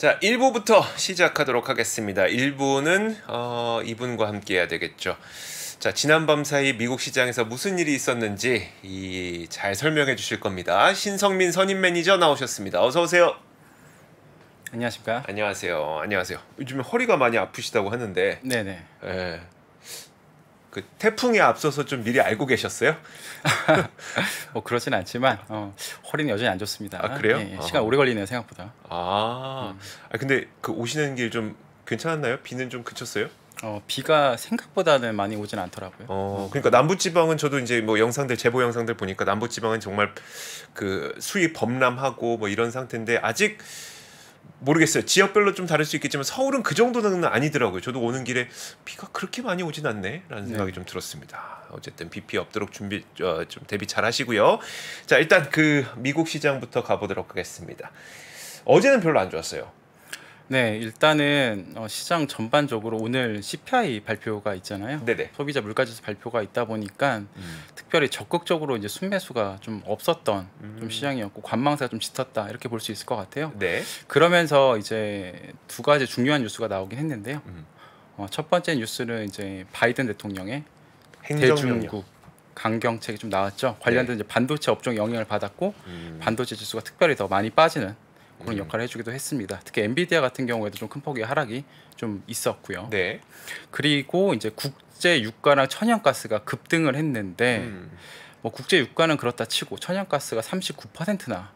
자, 1부부터 시작하도록 하겠습니다. 1부는 어, 이분과 함께 해야 되겠죠. 자, 지난밤 사이 미국 시장에서 무슨 일이 있었는지 이, 잘 설명해 주실 겁니다. 신성민 선임 매니저 나오셨습니다. 어서 오세요. 안녕하십니까? 안녕하세요. 안녕하세요. 요즘에 허리가 많이 아프시다고 하는데. 네네. 예. 그 태풍에 앞서서 좀 미리 알고 계셨어요? 뭐 그렇진 않지만 어, 허리는 여전히 안 좋습니다. 아, 그래요? 예, 예. 시간 오래 걸리네요 생각보다. 아, 음. 아 근데 그 오시는 길 좀 괜찮았나요? 비는 좀 그쳤어요? 어 비가 생각보다는 많이 오진 않더라고요. 어 그러니까 남부 지방은 저도 이제 뭐 영상들 제보 영상들 보니까 남부 지방은 정말 그 수위 범람하고 뭐 이런 상태인데 아직 모르겠어요. 지역별로 좀 다를 수 있겠지만 서울은 그 정도는 아니더라고요. 저도 오는 길에 비가 그렇게 많이 오진 않네라는 네. 생각이 네. 좀 들었습니다. 어쨌든 비 피해 없도록 준비 어, 좀 대비 잘 하시고요. 자 일단 그 미국 시장부터 가보도록 하겠습니다. 어제는 별로 안 좋았어요. 네, 일단은 어, 시장 전반적으로 오늘 CPI 발표가 있잖아요. 네네. 소비자 물가지수 발표가 있다 보니까 음. 특별히 적극적으로 이제 순매수가 좀 없었던 음. 좀 시장이었고 관망세가 좀 짙었다 이렇게 볼 수 있을 것 같아요. 네. 그러면서 이제 두 가지 중요한 뉴스가 나오긴 했는데요. 음. 어, 첫 번째 뉴스는 이제 바이든 대통령의 대중국 강경책이 좀 나왔죠. 관련된 네. 이제 반도체 업종 영향을 받았고 음. 반도체 지수가 특별히 더 많이 빠지는 그런 음. 역할을 해주기도 했습니다. 특히 엔비디아 같은 경우에도 좀 큰 폭의 하락이 좀 있었고요. 네. 그리고 이제 국제 유가랑 천연가스가 급등을 했는데 음. 뭐 국제 유가는 그렇다 치고 천연가스가 39%나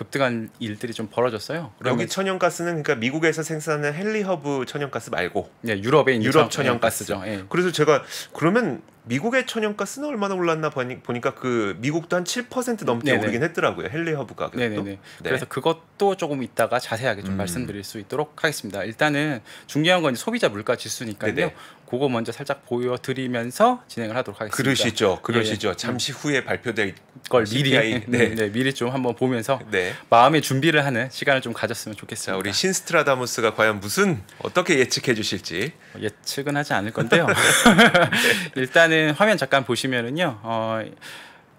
급등한 일들이 좀 벌어졌어요. 여기 천연가스는 그러니까 미국에서 생산하는 헨리허브 천연가스 말고 네, 유럽의 유럽 천연가스죠. 네, 예. 그래서 제가 그러면 미국의 천연가스는 얼마나 올랐나 보니, 까그 미국도 한 7% 넘게 네네. 네. 오르긴 했더라고요. 헨리허브가. 네네네. 네. 네. 그래서 그것도 조금 이따가 자세하게 좀 음. 말씀드릴 수 있도록 하겠습니다. 일단은 중요한 건 소비자 물가 지수니까요. 그거 먼저 살짝 보여드리면서 진행을 하도록 하겠습니다. 그러시죠, 예, 예. 그러시죠. 예, 잠시 후에 발표될 걸 CPI. 미리 네, 네. 네, 미리 좀 한번 보면서 네. 마음의 준비를 하는 시간을 좀 가졌으면 좋겠습니다. 자, 우리 신스트라다무스가 과연 무슨 어떻게 예측해 주실지 뭐 예측은 하지 않을 건데요. 일단은 화면 잠깐 보시면은요. 어,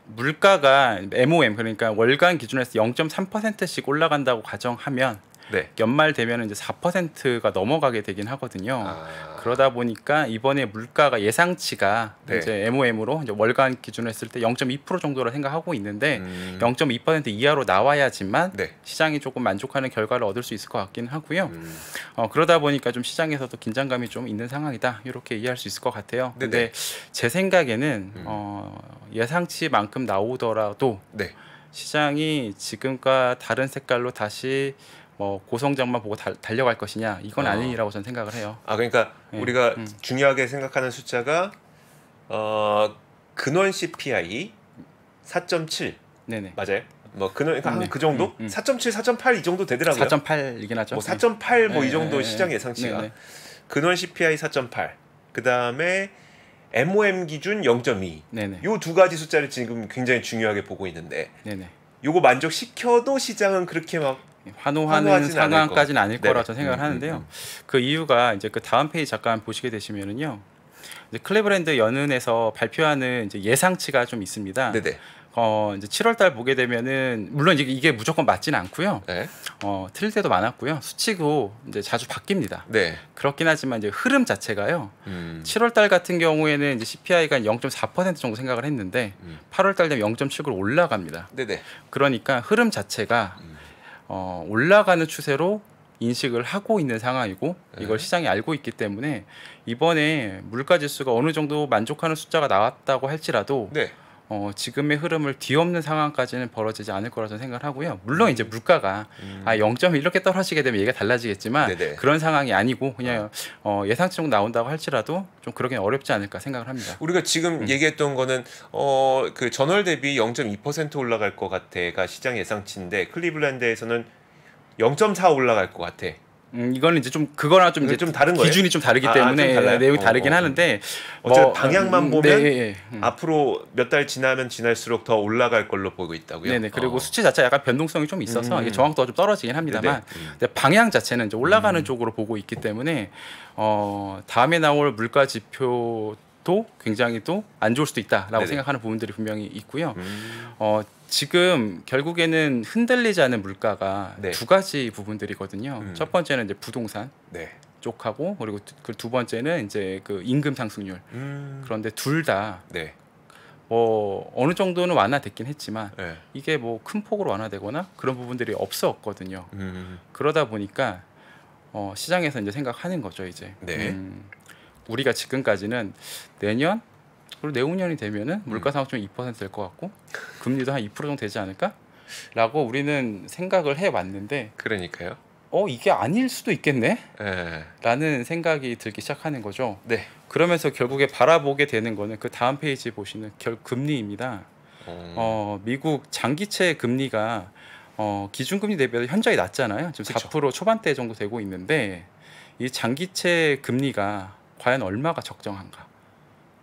물가가 MOM 그러니까 월간 기준에서 0.3%씩 올라간다고 가정하면 네. 연말 되면 이제 4%가 넘어가게 되긴 하거든요. 아... 그러다 보니까 이번에 물가가 예상치가 네. 이제 MOM으로 이제 월간 기준으로 했을 때 0.2% 정도로 생각하고 있는데 음... 0.2% 이하로 나와야지만 네. 시장이 조금 만족하는 결과를 얻을 수 있을 것같기는 하고요. 음... 어, 그러다 보니까 좀 시장에서도 긴장감이 좀 있는 상황이다 이렇게 이해할 수 있을 것 같아요. 그런데제 네, 네. 생각에는 음... 어, 예상치만큼 나오더라도 네. 시장이 지금과 다른 색깔로 다시 뭐 고성장만 보고 달, 려갈 것이냐 이건 어. 아니라고 저는 생각을 해요. 아 그러니까 네. 우리가 음. 중요하게 생각하는 숫자가 어, 근원 CPI 4.7 네네. 맞아요. 뭐 근원 그러니까 네. 그 정도 음, 음. 4.7, 4.8 이 정도 되더라고요. 4.8이긴 하죠. 뭐4.8 뭐이 네. 정도 네. 시장 예상치가 네, 네. 근원 CPI 4.8그 다음에 MOM 기준 0.2. 네네. 요 두 가지 숫자를 지금 굉장히 중요하게 보고 있는데 네네. 요거 만족시켜도 시장은 그렇게 막 환호하는 상황까지는 아닐, 거라 저는 생각을 음, 음, 하는데요. 음, 그 이유가 이제 그 다음 페이지 잠깐 보시게 되시면은요. 이제 클레브랜드 연은에서 발표하는 이제 예상치가 좀 있습니다. 네네. 어 이제 7월달 보게 되면은 물론 이제 이게 무조건 맞진 않고요. 네. 어 틀릴 때도 많았고요. 수치고 이제 자주 바뀝니다. 네. 그렇긴 하지만 이제 흐름 자체가요. 음. 7월달 같은 경우에는 이제 CPI가 0.4% 정도 생각을 했는데 음. 8월달 되면 0.7으로 올라갑니다. 네네. 그러니까 흐름 자체가 음. 어, 올라가는 추세로 인식을 하고 있는 상황이고 네. 이걸 시장이 알고 있기 때문에 이번에 물가 지수가 어느 정도 만족하는 숫자가 나왔다고 할지라도 네. 어, 지금의 흐름을 뒤엎는 상황까지는 벌어지지 않을 거라 저 생각을 하고요. 물론 이제 물가가 음. 아0.1 이렇게 떨어지게 되면 얘가 달라지겠지만 네네. 그런 상황이 아니고 그냥 아. 어, 예상치 정도 나온다고 할지라도 좀 그러긴 어렵지 않을까 생각을 합니다. 우리가 지금 음. 얘기했던 거는 어, 그 전월 대비 0.2% 올라갈 것 같아가 시장 예상치인데 클리블랜드에서는 0.4 올라갈 것 같아. 음, 이거는 이제 좀 그거랑 좀 이제 좀 다른 거예요? 기준이 좀 다르기 아, 아, 때문에 좀 내용이 다르긴 어, 어. 하는데 어쨌든 뭐, 방향만 음, 보면 네, 네. 앞으로 몇 달 지나면 지날수록 더 올라갈 걸로 보고 있다고요. 네네 네. 그리고 어. 수치 자체 약간 변동성이 좀 있어서 음. 이게 정확도가 좀 떨어지긴 합니다만 네, 네. 근데 방향 자체는 이제 올라가는 음. 쪽으로 보고 있기 때문에 어, 다음에 나올 물가 지표 또 굉장히 또 안 좋을 수도 있다라고 네네. 생각하는 부분들이 분명히 있고요. 음. 어, 지금 결국에는 흔들리지 않은 물가가 네. 두 가지 부분들이거든요. 음. 첫 번째는 이제 부동산 네. 쪽하고 그리고 그두 그 번째는 이제 그 임금 상승률. 음. 그런데 둘다 네. 뭐 어느 정도는 완화됐긴 했지만 네. 이게 뭐 큰 폭으로 완화되거나 그런 부분들이 없었거든요. 음. 그러다 보니까 어 시장에서 이제 생각하는 거죠 이제. 네. 음. 우리가 지금까지는 내년 그리고 내후년이 되면은 물가 상승률 2%될 것 같고 금리도 한 2% 정도 되지 않을까라고 우리는 생각을 해 왔는데 그러니까요. 어 이게 아닐 수도 있겠네 예. 라는 생각이 들기 시작하는 거죠 네. 그러면서 결국에 바라보게 되는 거는 그 다음 페이지 보시는 결 금리입니다 음. 어 미국 장기채 금리가 어 기준금리 대비해서 현저히 낮잖아요 지금 그쵸. 4% 초반대 정도 되고 있는데 이 장기채 금리가 과연 얼마가 적정한가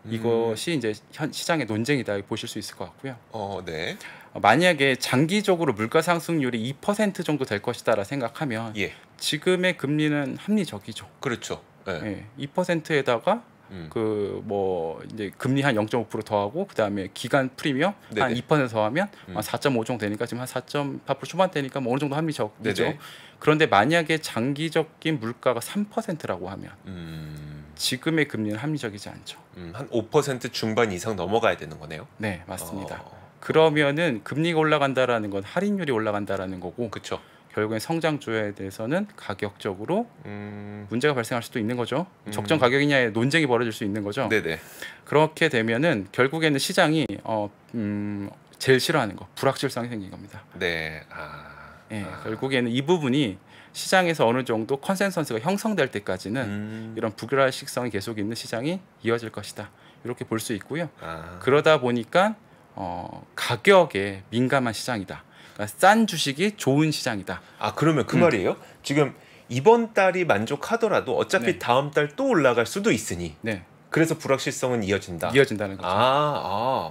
음. 이것이 이제 현 시장의 논쟁이다 보실 수 있을 것 같고요. 어, 네. 어, 만약에 장기적으로 물가 상승률이 2% 정도 될 것이다라 생각하면 예. 지금의 금리는 합리적이죠. 그렇죠. 네. 예. 2%에다가 예, 음. 그뭐 이제 금리 한 0.5% 더하고 그다음에 기간 프리미엄 한 2% 더하면 음. 한4.5 정도 되니까 지금 한4.8% 초반대니까 뭐 어느 정도 합리적이죠. 네네. 네. 그런데 만약에 장기적인 물가가 3%라고 하면 음. 지금의 금리는 합리적이지 않죠. 음, 한5% 중반 이상 넘어가야 되는 거네요. 네, 맞습니다. 어... 어, 어. 그러면은 금리가 올라간다라는 건 할인율이 올라간다라는 거고, 그렇죠. 결국엔 성장주에 대해서는 가격적으로 음... 문제가 발생할 수도 있는 거죠. 음... 적정 가격이냐의 논쟁이 벌어질 수 있는 거죠. 네네. 그렇게 되면은 결국에는 시장이 어, 음, 제일 싫어하는 거 불확실성이 생긴 겁니다. 네. 아... 예, 아, 결국에는 이 부분이 시장에서 어느 정도 컨센서스가 형성될 때까지는 음. 이런 부불규식성이 계속 있는 시장이 이어질 것이다. 이렇게 볼 수 있고요. 아. 그러다 보니까 어, 가격에 민감한 시장이다. 그러니까 싼 주식이 좋은 시장이다. 아 그러면 그 음. 말이에요? 지금 이번 달이 만족하더라도 어차피 네. 다음 달 또 올라갈 수도 있으니. 네. 그래서 불확실성은 이어진다. 이어진다는 거죠. 아,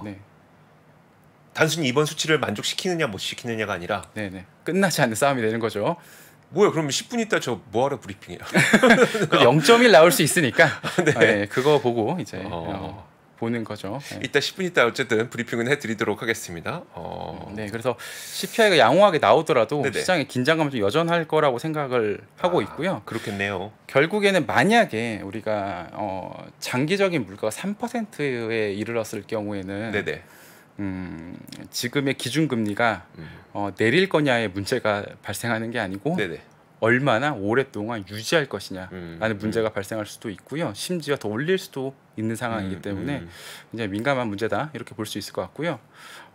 아. 네. 단순히 이번 수치를 만족시키느냐 못 시키느냐가 아니라 네네. 끝나지 않는 싸움이 되는 거죠. 뭐야 그러면 10분 있다 저 뭐하러 브리핑이야. 0.1 나올 수 있으니까 네. 아, 예, 그거 보고 이제 어... 어, 보는 거죠. 예. 이따 10분 있다 어쨌든 브리핑은 해드리도록 하겠습니다. 어... 음, 네, 그래서 CPI가 양호하게 나오더라도 네네. 시장의 긴장감은 좀 여전할 거라고 생각을 하고 아, 있고요. 그렇겠네요. 결국에는 만약에 우리가 어, 장기적인 물가가 3%에 이르렀을 경우에는 네네. 음, 지금의 기준금리가 음. 어, 내릴 거냐의 문제가 발생하는 게 아니고 네네. 얼마나 오랫동안 유지할 것이냐라는 음, 문제가 음. 발생할 수도 있고요. 심지어 더 올릴 수도 있는 상황이기 음, 때문에 음, 굉장히 민감한 문제다 이렇게 볼 수 있을 것 같고요.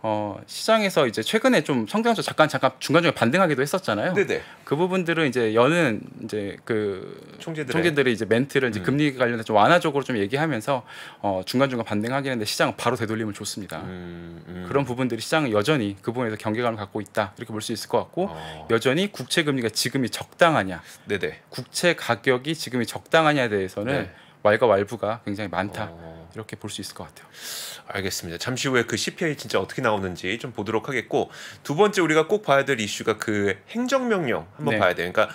어, 시장에서 이제 최근에 좀 성장주 잠깐 잠깐 중간중간 반등하기도 했었잖아요. 네네. 그 부분들은 이제 여는 이제 그 총재들의. 총재들이 이제 멘트를 이제 음. 금리 관련해서 좀 완화적으로 좀 얘기하면서 어, 중간중간 반등하긴 했는데 시장은 바로 되돌림을 줬습니다. 음, 음. 그런 부분들이 시장은 여전히 그 부분에서 경계감을 갖고 있다 이렇게 볼 수 있을 것 같고 어. 여전히 국채 금리가 지금이 적당하냐, 네네. 국채 가격이 지금이 적당하냐에 대해서는 네. 왈과 왈부가 굉장히 많다. 어. 이렇게 볼 수 있을 것 같아요. 알겠습니다. 잠시 후에 그 CPI 진짜 어떻게 나오는지 좀 보도록 하겠고 두 번째 우리가 꼭 봐야 될 이슈가 그 행정명령 한번 네. 봐야 돼요. 그러니까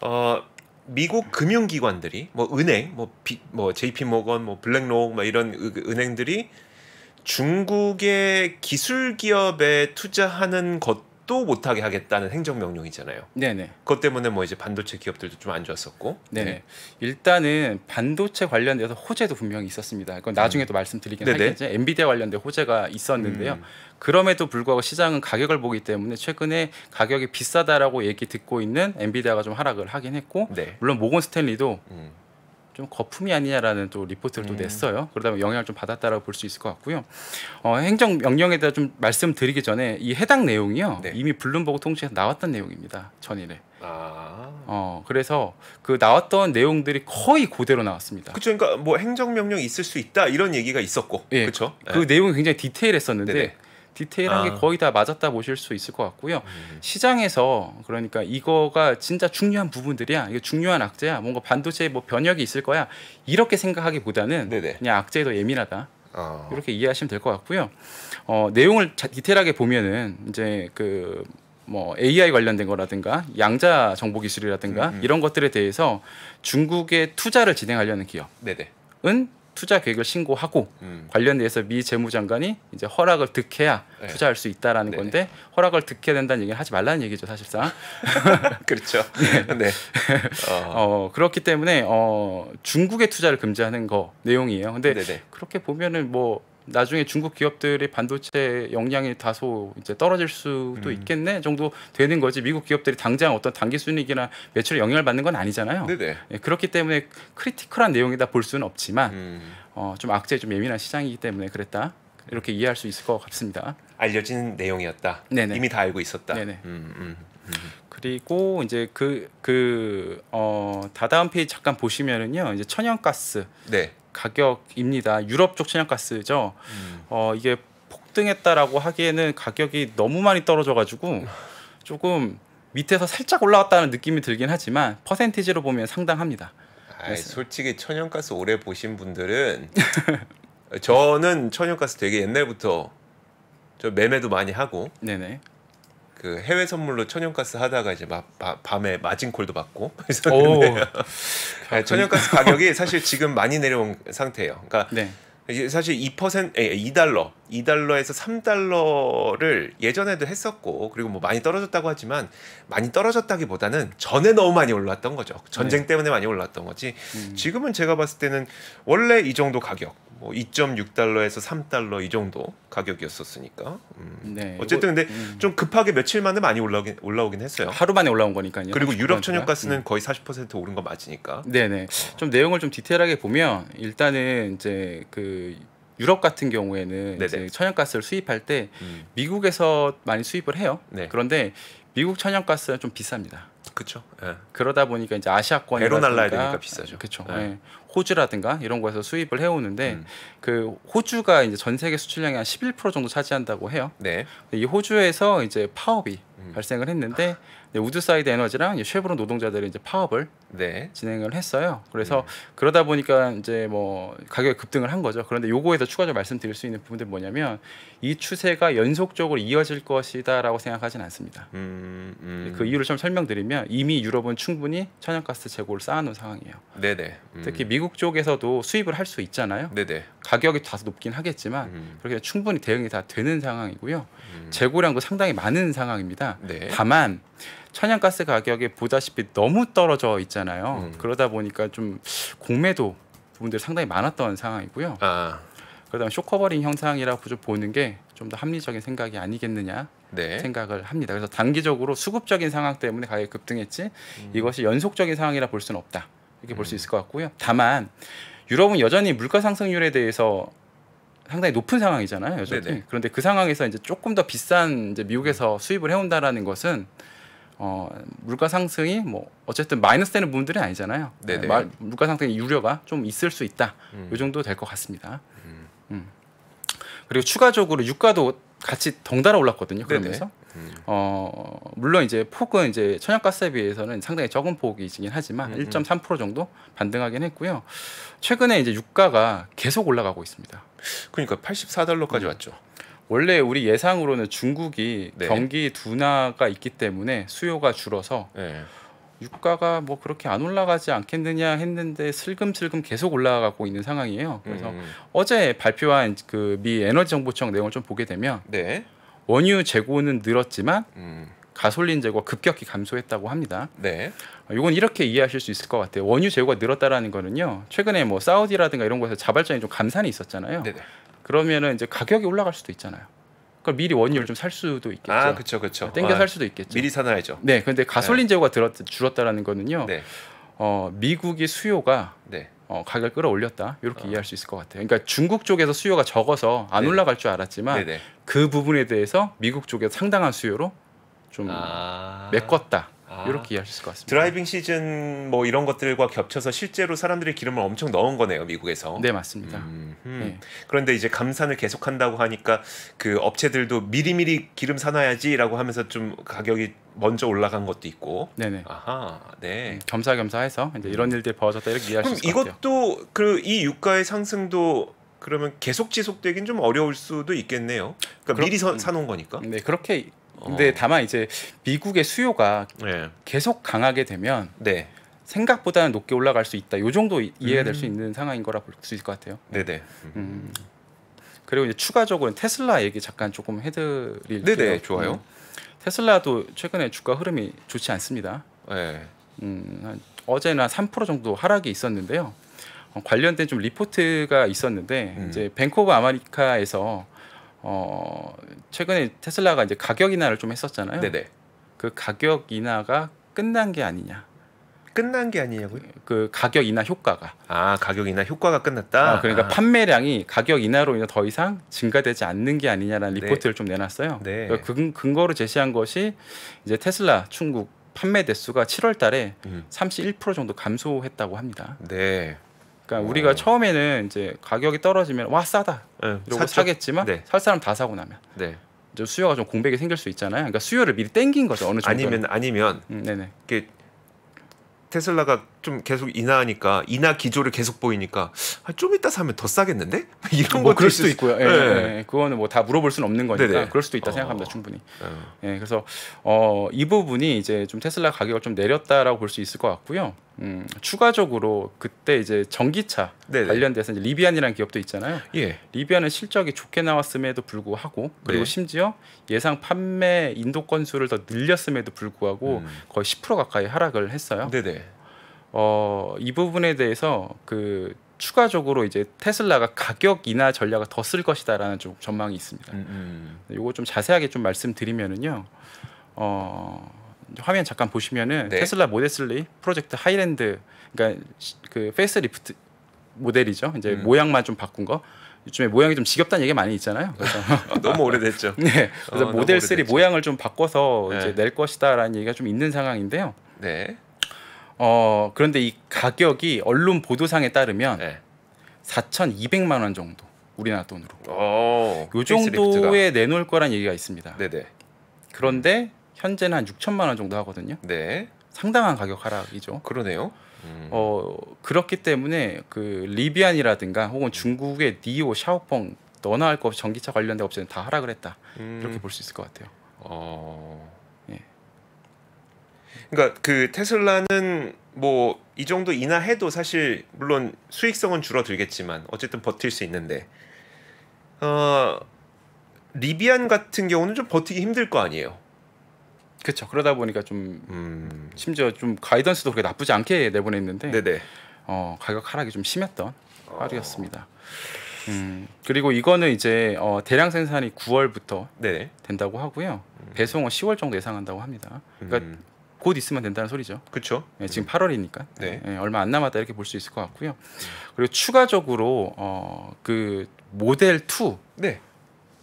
어 미국 금융기관들이 뭐 은행, 뭐, 뭐 JP 모건, 뭐 블랙록 막 이런 은행들이 중국의 기술 기업에 투자하는 것또 못하게 하겠다는 행정명령이잖아요. 네네. 그것 때문에 뭐 이제 반도체 기업들도 좀 안 좋았었고. 네네. 네. 일단은 반도체 관련돼서 호재도 분명히 있었습니다. 그건 나중에 음. 말씀드리긴 네네. 하겠지만 엔비디아 관련된 호재가 있었는데요. 음. 그럼에도 불구하고 시장은 가격을 보기 때문에 최근에 가격이 비싸다라고 얘기 듣고 있는 엔비디아가 좀 하락을 하긴 했고, 네. 물론 모건 스탠리도 음. 좀 거품이 아니냐라는 또 리포트를 또 네. 냈어요. 그러다 영향을 좀 받았다라고 볼 수 있을 것 같고요. 어, 행정 명령에 대해 좀 말씀드리기 전에 이 해당 내용이요 네. 이미 블룸버그 통신에서 나왔던 내용입니다. 전일에. 아. 어 그래서 그 나왔던 내용들이 거의 그대로 나왔습니다. 그렇 그러니까 뭐 행정 명령 있을 수 있다 이런 얘기가 있었고. 예. 그렇그 네. 내용이 굉장히 디테일했었는데. 네네. 디테일한 아. 게 거의 다 맞았다 보실 수 있을 것 같고요. 음. 시장에서 그러니까 이거가 진짜 중요한 부분들이야. 이거 중요한 악재야. 뭔가 반도체에 뭐 변혁이 있을 거야. 이렇게 생각하기보다는 네네. 그냥 악재도 예민하다. 어. 이렇게 이해하시면 될 것 같고요. 어, 내용을 자, 디테일하게 보면은 이제 그 뭐 AI 관련된 거라든가 양자 정보 기술이라든가 음. 음. 이런 것들에 대해서 중국의 투자를 진행하려는 기업. 네네. 은 투자 계획을 신고하고 음. 관련돼서 미 재무장관이 이제 허락을 득해야 네. 투자할 수 있다라는 네. 건데 허락을 득해야 된다는 얘기는 하지 말라는 얘기죠 사실상. 그렇죠. 네. 네. 어. 어. 그렇기 때문에 어, 중국의 투자를 금지하는 거 내용이에요. 근데 네네. 네. 그렇게 보면은 뭐 나중에 중국 기업들의 반도체 역량이 다소 이제 떨어질 수도 음. 있겠네 정도 되는 거지 미국 기업들이 당장 어떤 단기 순이익이나 매출에 영향을 받는 건 아니잖아요. 네네. 예, 그렇기 때문에 크리티컬한 내용이다 볼 수는 없지만 음. 어, 좀 악재에 좀 예민한 시장이기 때문에 그랬다 이렇게 이해할 수 있을 것 같습니다. 알려진 내용이었다. 네네. 이미 다 알고 있었다. 네네. 음, 음, 음. 그리고 이제 그그어 다다음 페이지 잠깐 보시면은요 이제 천연가스 네. 가격입니다. 유럽 쪽 천연가스죠. 음. 어 이게 폭등했다라고 하기에는 가격이 너무 많이 떨어져가지고 조금 밑에서 살짝 올라왔다는 느낌이 들긴 하지만 퍼센티지로 보면 상당합니다. 아이, 솔직히 천연가스 오래 보신 분들은 저는 천연가스 되게 옛날부터 저 매매도 많이 하고 네네. 그 해외 선물로 천연가스 하다가 이제 막 밤에 마진콜도 받고 그랬었는데 아, 네, 천연가스 가격이 사실 지금 많이 내려온 상태예요. 그러니까 네. 사실 2%이달러 예, 2달러에서 3달러를 예전에도 했었고 그리고 뭐 많이 떨어졌다고 하지만 많이 떨어졌다기보다는 전에 너무 많이 올랐던 거죠. 전쟁 네. 때문에 많이 올랐던 거지. 음. 지금은 제가 봤을 때는 원래 이 정도 가격 뭐 2.6달러에서 3달러 이 정도 가격이었었으니까. 음. 네. 어쨌든 근데 음. 좀 급하게 며칠 만에 많이 올라오긴, 올라오긴 했어요. 하루 만에 올라온 거니까요. 그리고 유럽 천연가스는 음. 거의 40% 오른 거 맞으니까. 네네. 어. 좀 내용을 좀 디테일하게 보면 일단은 이제 그 유럽 같은 경우에는 네네. 이제 천연가스를 수입할 때 음. 미국에서 많이 수입을 해요. 네. 그런데 미국 천연가스는 좀 비쌉니다. 그렇죠. 예. 그러다 보니까 이제 아시아권 배로 날라야 되니까 비싸죠. 그렇죠. 예. 예. 호주라든가 이런 곳에서 수입을 해오는데 음. 그 호주가 이제 전 세계 수출량의 한 11% 정도 차지한다고 해요. 네. 이 호주에서 이제 파업이 음. 발생을 했는데 우드사이드 에너지랑 쉐보론 노동자들이 이제 파업을 네. 진행을 했어요. 그래서 예. 그러다 보니까 이제 뭐 가격이 급등을 한 거죠. 그런데 요거에서 추가적으로 말씀드릴 수 있는 부분들 뭐냐면 이 추세가 연속적으로 이어질 것이다라고 생각하진 않습니다. 음, 음. 그 이유를 좀 설명드리면 이미 유럽은 충분히 천연가스 재고를 쌓아놓은 상황이에요. 네네. 네. 음. 특히 미국 쪽에서도 수입을 할 수 있잖아요. 네네. 네. 가격이 다소 높긴 하겠지만 음. 그렇게 충분히 대응이 다 되는 상황이고요. 음. 재고량도 상당히 많은 상황입니다. 네. 다만 천연가스 가격이 보다시피 너무 떨어져 있잖아요. 음. 그러다 보니까 좀 공매도 부분들이 상당히 많았던 상황이고요. 아. 그러다 쇼커버링 형상이라고좀 보는 게 좀 더 합리적인 생각이 아니겠느냐 네. 생각을 합니다. 그래서 단기적으로 수급적인 상황 때문에 가격 이 급등했지 음. 이것이 연속적인 상황이라 볼 수는 없다 이렇게 볼수 음. 있을 것 같고요. 다만 유럽은 여전히 물가 상승률에 대해서 상당히 높은 상황이잖아요. 여전히. 그런데 그 상황에서 이제 조금 더 비싼 이제 미국에서 수입을 해온다라는 것은 어, 물가 상승이 뭐 어쨌든 마이너스 되는 부분들이 아니잖아요. 네네. 네. 네, 물가 상승의 유려가 좀 있을 수 있다. 음. 이 정도 될 것 같습니다. 음. 음. 그리고 추가적으로 유가도 같이 덩달아 올랐거든요. 네, 그러면서 음. 어, 물론 이제 폭은 이제 천연가스에 비해서는 상당히 적은 폭이긴 하지만 음. 1.3% 음. 정도 반등하긴 했고요. 최근에 이제 유가가 계속 올라가고 있습니다. 그러니까 84달러까지 음. 왔죠. 원래 우리 예상으로는 중국이 네. 경기 둔화가 있기 때문에 수요가 줄어서 네. 유가가 뭐 그렇게 안 올라가지 않겠느냐 했는데 슬금슬금 계속 올라가고 있는 상황이에요. 그래서 음. 어제 발표한 그 미 에너지 정보청 내용을 좀 보게 되면 네. 원유 재고는 늘었지만 음. 가솔린 재고가 급격히 감소했다고 합니다. 네. 이건 이렇게 이해하실 수 있을 것 같아요. 원유 재고가 늘었다라는 거는요. 최근에 뭐 사우디라든가 이런 곳에서 자발적인 좀 감산이 있었잖아요. 네네. 네. 그러면은 이제 가격이 올라갈 수도 있잖아요. 그럼 미리 원유를 좀 살 수도 있겠죠. 아, 그렇죠, 그렇죠. 땡겨 살 아, 수도 있겠죠. 미리 사놔야죠. 네, 근데 가솔린 네. 재고가 들었, 줄었다라는 거는요. 네. 어, 미국의 수요가 네. 어, 가격을 끌어올렸다 이렇게 어. 이해할 수 있을 것 같아요. 그러니까 중국 쪽에서 수요가 적어서 안네 올라갈 줄 알았지만 네네. 네. 그 부분에 대해서 미국 쪽에서 상당한 수요로 좀 아... 메꿨다. 아. 이렇게 이해할 수 있을 것 같습니다. 드라이빙 시즌 뭐 이런 것들과 겹쳐서 실제로 사람들이 기름을 엄청 넣은 거네요, 미국에서. 네, 맞습니다. 음, 음. 네. 그런데 이제 감산을 계속한다고 하니까 그 업체들도 미리미리 기름 사놔야지라고 하면서 좀 가격이 먼저 올라간 것도 있고. 네네. 아하, 네. 음, 겸사겸사해서 이제 이런 음. 일들이 벌어졌다 이렇게 이해할 수 있을 것 같아요. 이것도 그 이 유가의 상승도 그러면 계속 지속되긴 좀 어려울 수도 있겠네요. 그러니까 그렇, 미리 사, 음. 사놓은 거니까. 네, 그렇게 근데 어. 다만 이제 미국의 수요가 네. 계속 강하게 되면 네. 생각보다는 높게 올라갈 수 있다. 요 정도 이해가 음. 될수 있는 상황인 거라 볼 수 있을 것 같아요. 네네. 네. 음. 그리고 이제 추가적으로 테슬라 얘기 잠깐 조금 해드릴게요. 네네, 네. 좋아요. 음. 테슬라도 최근에 주가 흐름이 좋지 않습니다. 네. 음, 어제나 3% 정도 하락이 있었는데요. 어, 관련된 좀 리포트가 있었는데 음. 이제 뱅크 오브 아메리카에서 어 최근에 테슬라가 이제 가격 인하를 좀 했었잖아요. 네네. 그 가격 인하가 끝난 게 아니냐. 끝난 게 아니냐고요? 그 가격 인하 효과가. 아 가격 인하 효과가 끝났다. 아, 그러니까 아. 판매량이 가격 인하로 인해 더 이상 증가되지 않는 게 아니냐라는 네. 리포트를 좀 내놨어요. 네. 그러니까 근거로 제시한 것이 이제 테슬라 중국 판매 대수가 7월 달에 음. 31% 정도 감소했다고 합니다. 네. 그러니까 우리가 처음에는 이제 가격이 떨어지면 와 싸다 네, 이러고 사 사겠지만 네. 살 사람 다 사고 나면 네. 이제 수요가 좀 공백이 생길 수 있잖아요. 그러니까 수요를 미리 땡긴 거죠 어느 정도. 아니면 아니면 음, 네네. 그 테슬라가 좀 계속 인하하니까 인하 기조를 계속 보이니까 아, 좀 이따 사면 더 싸겠는데 이런 뭐 그럴 수도 있고요. 예, 네. 예. 예. 그거는 뭐 다 물어볼 수는 없는 거니까 네네. 그럴 수도 있다 어... 생각합니다 충분히. 어. 예, 그래서 어, 이 부분이 이제 좀 테슬라 가격을 좀 내렸다라고 볼 수 있을 것 같고요. 음, 추가적으로 그때 이제 전기차 네네. 관련돼서 이제 리비안이라는 기업도 있잖아요. 예. 리비안은 실적이 좋게 나왔음에도 불구하고 그리고 네. 심지어 예상 판매 인도 건수를 더 늘렸음에도 불구하고 음. 거의 10% 가까이 하락을 했어요. 네네. 어, 이 부분에 대해서 그 추가적으로 이제 테슬라가 가격 인하 전략을 더 쓸 것이다라는 좀 전망이 있습니다. 음, 음. 네, 요거 좀 자세하게 좀 말씀드리면은요. 어, 화면 잠깐 보시면은 네. 테슬라 모델 3 프로젝트 하이랜드 그러니까 그 페이스리프트 모델이죠. 이제 음. 모양만 좀 바꾼 거. 요즘에 모양이 좀 지겹다는 얘기 많이 있잖아요. 그래서 너무 오래됐죠. 네. 그래서 어, 모델 3 모양을 좀 바꿔서 네. 이제 낼 것이다라는 얘기가 좀 있는 상황인데요. 네. 어 그런데 이 가격이 언론 보도상에 따르면 네. 4,200만 원 정도 우리나라 돈으로 오, 요 정도에 내놓을 거란 얘기가 있습니다. 네네. 네. 그런데 현재는 한 6천만 원 정도 하거든요. 네. 상당한 가격 하락이죠. 그러네요. 음. 어 그렇기 때문에 그 리비안이라든가 혹은 중국의 니오, 샤오펑 너나 할것 없이 전기차 관련된 업체는 다 하락을 했다 음. 이렇게 볼 수 있을 것 같아요. 어... 그러니까 그 테슬라는 뭐 이 정도 인하해도 사실 물론 수익성은 줄어들겠지만 어쨌든 버틸 수 있는데 어 리비안 같은 경우는 좀 버티기 힘들 거 아니에요. 그렇죠. 그러다 보니까 좀 음... 심지어 좀 가이던스도 그렇게 나쁘지 않게 내보냈는데 네네. 어, 가격 하락이 좀 심했던 하루였습니다. 어... 음, 그리고 이거는 이제 어, 대량 생산이 9월부터 네네. 된다고 하고요. 음. 배송은 10월 정도 예상한다고 합니다. 그러니까 음... 곧 있으면 된다는 소리죠. 그렇죠. 예, 지금 음. 8월이니까 네. 예, 얼마 안 남았다 이렇게 볼 수 있을 것 같고요. 그리고 추가적으로 어, 그 모델 2 네.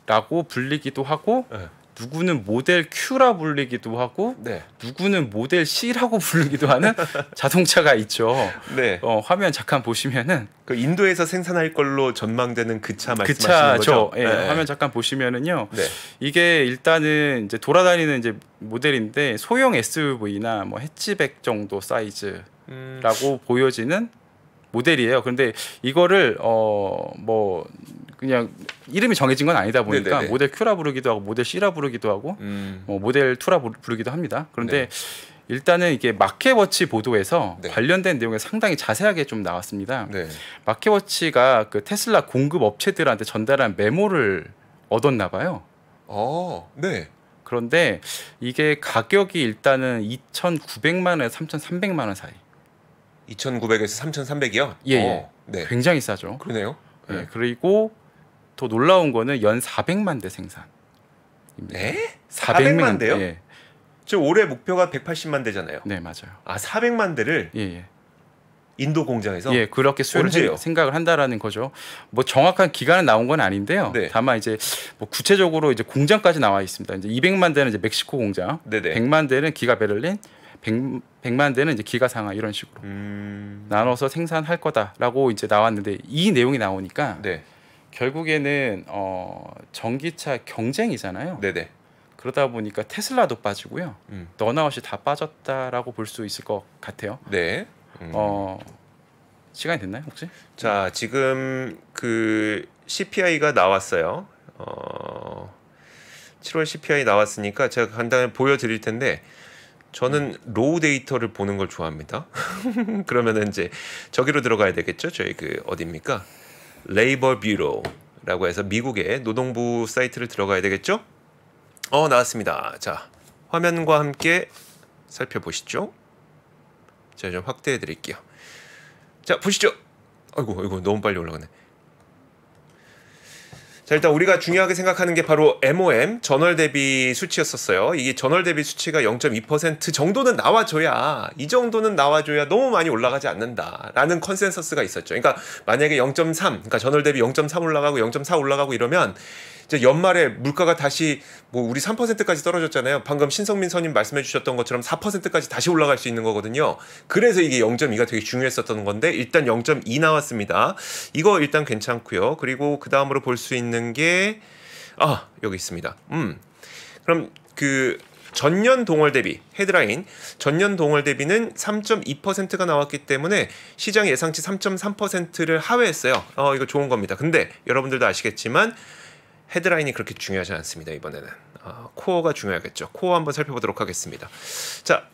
라고 불리기도 하고 네. 누구는 모델 Q라 불리기도 하고 네. 누구는 모델 C라고 불리기도 하는 자동차가 있죠. 네. 어, 화면 잠깐 보시면은 그 인도에서 생산할 걸로 전망되는 그 차 말씀하시는 그죠 예, 네. 화면 잠깐 보시면은요. 네. 이게 일단은 이제 돌아다니는 이제 모델인데 소형 SUV나 뭐 해치백 정도 사이즈라고 음. 보여지는 모델이에요. 그런데 이거를 어뭐 그냥 이름이 정해진 건 아니다 보니까 네네 모델 Q라 부르기도 하고 모델 C라 부르기도 하고 음. 어, 모델 2라 부르기도 합니다. 그런데 네. 일단은 이게 마켓워치 보도에서 네. 관련된 내용이 상당히 자세하게 좀 나왔습니다. 네. 마켓워치가 그 테슬라 공급 업체들한테 전달한 메모를 얻었나 봐요. 아, 네. 그런데 이게 가격이 일단은 2,900만 원에서 3,300만 원 사이. 2,900에서 3,300이요? 예. 예. 어, 네. 굉장히 싸죠. 그러네요. 네. 예, 그리고 더 놀라운 거는 연 400만 대 생산. 네? 400만, 400만 대요? 예. 저 올해 목표가 180만 대잖아요. 네, 맞아요. 아, 400만 대를 예, 예. 인도 공장에서 예 그렇게 수요를 해, 생각을 한다라는 거죠. 뭐 정확한 기간은 나온 건 아닌데요. 네. 다만 이제 뭐 구체적으로 이제 공장까지 나와 있습니다. 이제 200만 대는 이제 멕시코 공장, 네네. 100만 대는 기가 베를린, 100, 100만 대는 이제 기가 상하 이런 식으로 음... 나눠서 생산할 거다라고 이제 나왔는데 이 내용이 나오니까 네. 결국에는 어, 전기차 경쟁이잖아요. 네네. 그러다 보니까 테슬라도 빠지고요. 음. 너나웃이 다 빠졌다라고 볼 수 있을 것 같아요. 네. 음. 어, 시간이 됐나요 혹시? 자 지금 그 CPI가 나왔어요. 어, 7월 CPI 나왔으니까 제가 간단히 보여드릴 텐데 저는 로우 데이터를 보는 걸 좋아합니다. 그러면은 이제 저기로 들어가야 되겠죠? 저희 그 어디입니까? 레이버 뷰로라고 해서 미국의 노동부 사이트를 들어가야 되겠죠? 어 나왔습니다. 자 화면과 함께 살펴보시죠. 제가 좀 확대해 드릴게요. 자 보시죠. 아이고 이거 너무 빨리 올라가네. 자 일단 우리가 중요하게 생각하는 게 바로 MOM 전월 대비 수치였었어요. 이게 전월 대비 수치가 0.2% 정도는 나와줘야 이 정도는 나와줘야 너무 많이 올라가지 않는다라는 컨센서스가 있었죠. 그러니까 만약에 0.3 그러니까 전월 대비 0.3 올라가고 0.4 올라가고 이러면 이제 연말에 물가가 다시 뭐 우리 3%까지 떨어졌잖아요. 방금 신성민 선임 말씀해 주셨던 것처럼 4%까지 다시 올라갈 수 있는 거거든요. 그래서 이게 0.2가 되게 중요했었던 건데 일단 0.2 나왔습니다. 이거 일단 괜찮고요. 그리고 그 다음으로 볼 수 있는 게 아, 여기 있습니다. 음. 그럼 그 전년 동월 대비 헤드라인 전년 동월 대비는 3.2%가 나왔기 때문에 시장 예상치 3.3%를 하회했어요. 어 이거 좋은 겁니다. 근데 여러분들도 아시겠지만 헤드라인이 그렇게 중요하지 않습니다. 이번에는 어, 코어가 중요하겠죠. 코어 한번 살펴보도록 하겠습니다. 자,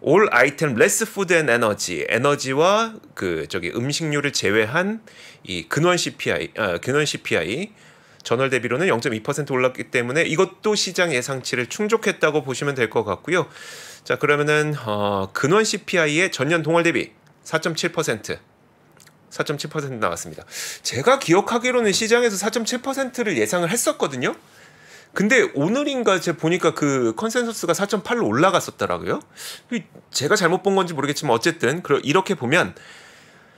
올 아이템 레스 푸드 앤 에너지 에너지와 그 저기 음식류를 제외한 이 근원 CPI 아, 근원 CPI 전월 대비로는 0.2% 올랐기 때문에 이것도 시장 예상치를 충족했다고 보시면 될 것 같고요. 자 그러면은 어, 근원 CPI의 전년 동월 대비 4.7% 4.7% 나왔습니다. 제가 기억하기로는 시장에서 4.7%를 예상을 했었거든요. 근데 오늘인가 제가 보니까 그 컨센서스가 4.8로 올라갔었더라고요. 제가 잘못 본 건지 모르겠지만 어쨌든 이렇게 보면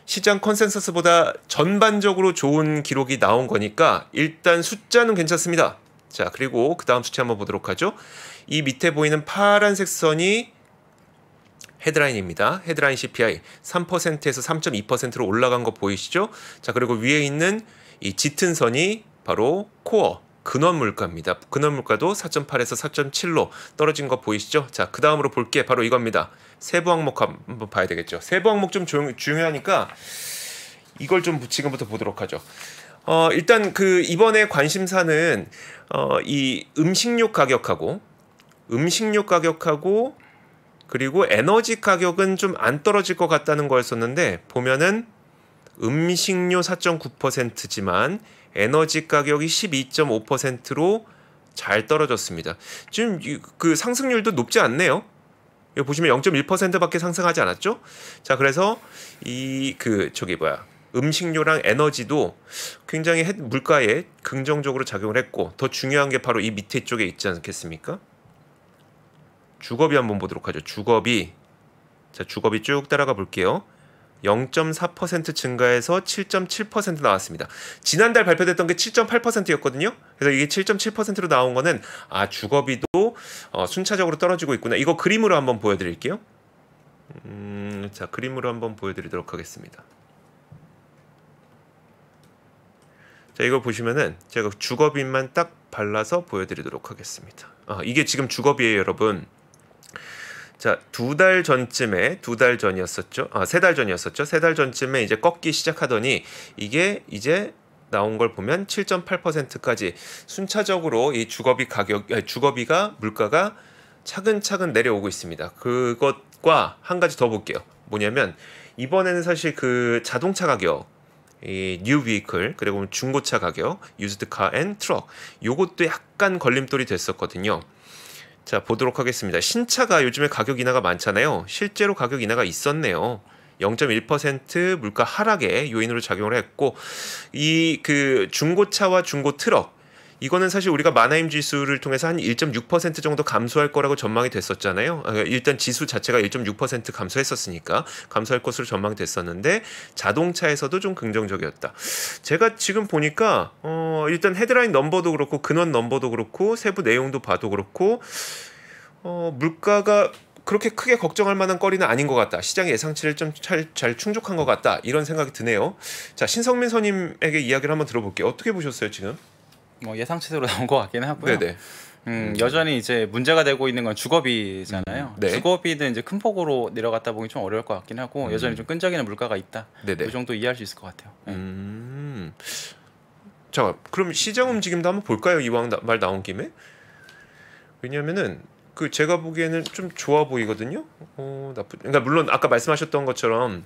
시장 컨센서스보다 전반적으로 좋은 기록이 나온 거니까 일단 숫자는 괜찮습니다. 자, 그리고 그 다음 수치 한번 보도록 하죠. 이 밑에 보이는 파란색 선이 헤드라인입니다. 헤드라인 CPI 3%에서 3.2%로 올라간 거 보이시죠? 자, 그리고 위에 있는 이 짙은 선이 바로 코어 근원 물가입니다. 근원 물가도 4.8에서 4.7로 떨어진 거 보이시죠? 자, 그 다음으로 볼 게 바로 이겁니다. 세부 항목 한번 봐야 되겠죠. 세부 항목 좀 중, 중요하니까 이걸 좀 지금부터 보도록 하죠. 어, 일단 그 이번에 관심사는 어, 이 음식료 가격하고 음식료 가격하고 그리고 에너지 가격은 좀 안 떨어질 것 같다는 거였었는데 보면은 음식료 4.9%지만 에너지 가격이 12.5%로 잘 떨어졌습니다. 지금 그 상승률도 높지 않네요. 여기 보시면 0.1%밖에 상승하지 않았죠? 자, 그래서 이 그 저기 뭐야? 음식료랑 에너지도 굉장히 물가에 긍정적으로 작용을 했고 더 중요한 게 바로 이 밑에 쪽에 있지 않겠습니까? 주거비 한번 보도록 하죠. 주거비. 자, 주거비 쭉 따라가 볼게요. 0.4% 증가해서 7.7% 나왔습니다. 지난달 발표됐던 게 7.8%였거든요. 그래서 이게 7.7%로 나온 거는 아, 주거비도 어, 순차적으로 떨어지고 있구나. 이거 그림으로 한번 보여 드릴게요. 음, 자, 그림으로 한번 보여 드리도록 하겠습니다. 자, 이걸 보시면은 제가 주거비만 딱 발라서 보여 드리도록 하겠습니다. 아, 이게 지금 주거비예요, 여러분. 자, 두 달 전쯤에 두 달 전이었었죠. 아, 세 달 전이었었죠. 세 달 전쯤에 이제 꺾기 시작하더니 이게 이제 나온 걸 보면 7.8%까지 순차적으로 이 주거비 가격 주거비가 물가가 차근차근 내려오고 있습니다. 그것과 한 가지 더 볼게요. 뭐냐면 이번에는 사실 그 자동차 가격 이 뉴 비클 그리고 중고차 가격 유즈드 카앤 트럭 요것도 약간 걸림돌이 됐었거든요. 자, 보도록 하겠습니다. 신차가 요즘에 가격 인하가 많잖아요. 실제로 가격 인하가 있었네요. 0.1% 물가 하락의 요인으로 작용을 했고 이 그 중고차와 중고 트럭 이거는 사실 우리가 마나임 지수를 통해서 한 1.6% 정도 감소할 거라고 전망이 됐었잖아요. 아, 그러니까 일단 지수 자체가 1.6% 감소했었으니까 감소할 것으로 전망됐었는데 자동차에서도 좀 긍정적이었다. 제가 지금 보니까 어 일단 헤드라인 넘버도 그렇고 근원 넘버도 그렇고 세부 내용도 봐도 그렇고 어 물가가 그렇게 크게 걱정할 만한 거리는 아닌 것 같다. 시장 예상치를 좀 잘 충족한 것 같다. 이런 생각이 드네요. 자, 신성민 선임에게 이야기를 한번 들어볼게요. 어떻게 보셨어요, 지금? 뭐 예상치대로 나온 것 같기는 하고요. 네네. 음, 음, 여전히 이제 문제가 되고 있는 건 주거비잖아요. 음, 네. 주거비는 이제 큰 폭으로 내려갔다 보기 좀 어려울 것 같긴 하고 음. 여전히 좀 끈적이는 물가가 있다. 네네. 그 정도 이해할 수 있을 것 같아요. 네. 음. 자, 그럼 시장 움직임도 한번 볼까요? 이왕 나, 말 나온 김에 왜냐면은 그 제가 보기에는 좀 좋아 보이거든요. 어, 나쁘. 그러니까 물론 아까 말씀하셨던 것처럼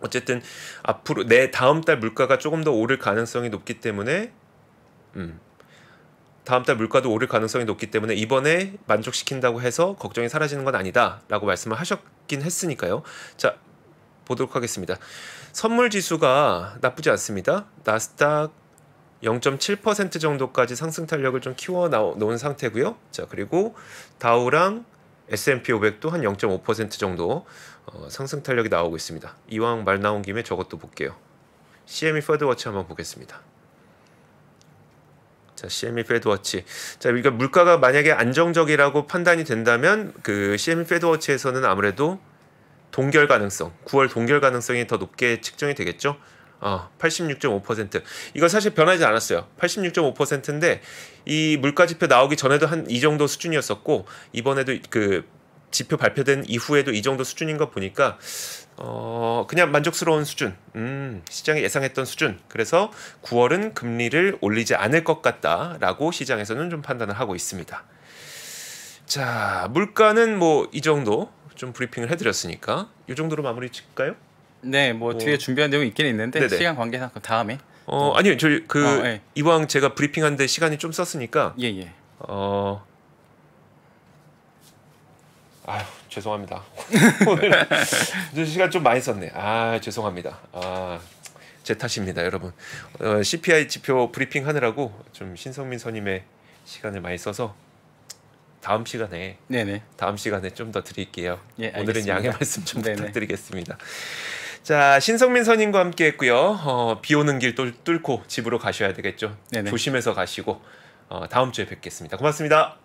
어쨌든 앞으로 내 다음 달 물가가 조금 더 오를 가능성이 높기 때문에 음. 다음 달 물가도 오를 가능성이 높기 때문에 이번에 만족시킨다고 해서 걱정이 사라지는 건 아니다라고 말씀을 하셨긴 했으니까요. 자, 보도록 하겠습니다. 선물 지수가 나쁘지 않습니다. 나스닥 0.7% 정도까지 상승 탄력을 좀 키워 놓은 상태고요. 자, 그리고 다우랑 S&P 500도 한 0.5% 정도 어, 상승 탄력이 나오고 있습니다. 이왕 말 나온 김에 저것도 볼게요. CME 퍼드워치 한번 보겠습니다. 자, CME 페드워치. 자, 그러니까 물가가 만약에 안정적이라고 판단이 된다면 그 CME 페드워치에서는 아무래도 동결 가능성, 9월 동결 가능성이 더 높게 측정이 되겠죠. 어, 86.5%. 이거 사실 변하지 않았어요. 86.5%인데 이 물가 지표 나오기 전에도 한 이 정도 수준이었었고 이번에도 그 지표 발표된 이후에도 이 정도 수준인 거 보니까 어, 그냥 만족스러운 수준, 음, 시장이 예상했던 수준. 그래서 9월은 금리를 올리지 않을 것 같다라고 시장에서는 좀 판단을 하고 있습니다. 자, 물가는 뭐 이 정도 좀 브리핑을 해드렸으니까 이 정도로 마무리 칠까요? 네, 뭐 어. 뒤에 준비한 내용 있긴 있는데 네네. 시간 관계상 그 다음에. 어, 아니요, 저그 어, 네. 이왕 제가 브리핑하는데 시간이 좀 썼으니까. 예, 예. 어. 아휴. 죄송합니다. 오늘 시간 좀 많이 썼네. 아 죄송합니다. 아. 제 탓입니다, 여러분. 어, CPI 지표 브리핑 하느라고 좀 신성민 선임의 시간을 많이 써서 다음 시간에 네네. 다음 시간에 좀 더 드릴게요. 예, 오늘은 양해 말씀 좀 네네. 부탁드리겠습니다. 자, 신성민 선임과 함께 했고요. 어, 비 오는 길 뚫, 뚫고 집으로 가셔야 되겠죠. 네네. 조심해서 가시고 어, 다음 주에 뵙겠습니다. 고맙습니다.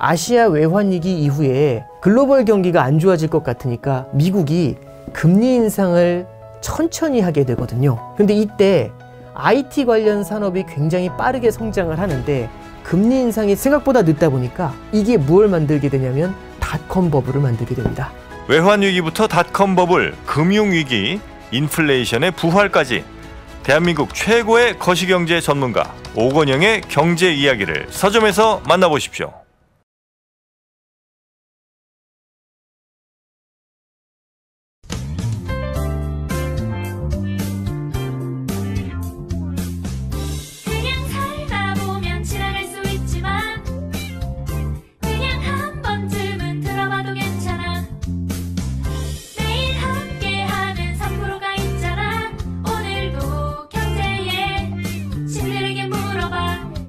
아시아 외환위기 이후에 글로벌 경기가 안 좋아질 것 같으니까 미국이 금리 인상을 천천히 하게 되거든요. 근데 이때 IT 관련 산업이 굉장히 빠르게 성장을 하는데 금리 인상이 생각보다 늦다 보니까 이게 뭘 만들게 되냐면 닷컴 버블을 만들게 됩니다. 외환 위기부터 닷컴 버블, 금융 위기, 인플레이션의 부활까지 대한민국 최고의 거시경제 전문가 오건영의 경제 이야기를 서점에서 만나보십시오.